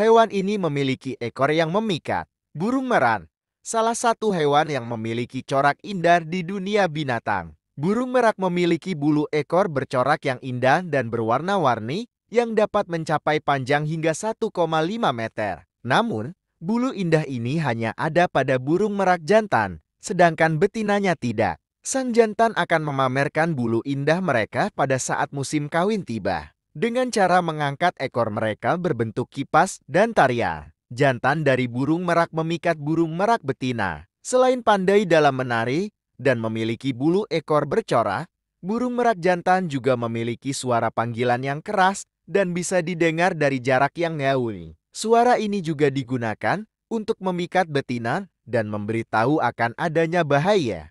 Hewan ini memiliki ekor yang memikat. Burung meran, salah satu hewan yang memiliki corak indah di dunia binatang. Burung merak memiliki bulu ekor bercorak yang indah dan berwarna-warni yang dapat mencapai panjang hingga 1,5 meter. Namun, bulu indah ini hanya ada pada burung merak jantan, sedangkan betinanya tidak. Sang jantan akan memamerkan bulu indah mereka pada saat musim kawin tiba dengan cara mengangkat ekor mereka berbentuk kipas dan taria. Jantan dari burung merak memikat burung merak betina. Selain pandai dalam menari dan memiliki bulu ekor bercorak, burung merak jantan juga memiliki suara panggilan yang keras dan bisa didengar dari jarak yang jauh. Suara ini juga digunakan untuk memikat betina dan memberitahu akan adanya bahaya.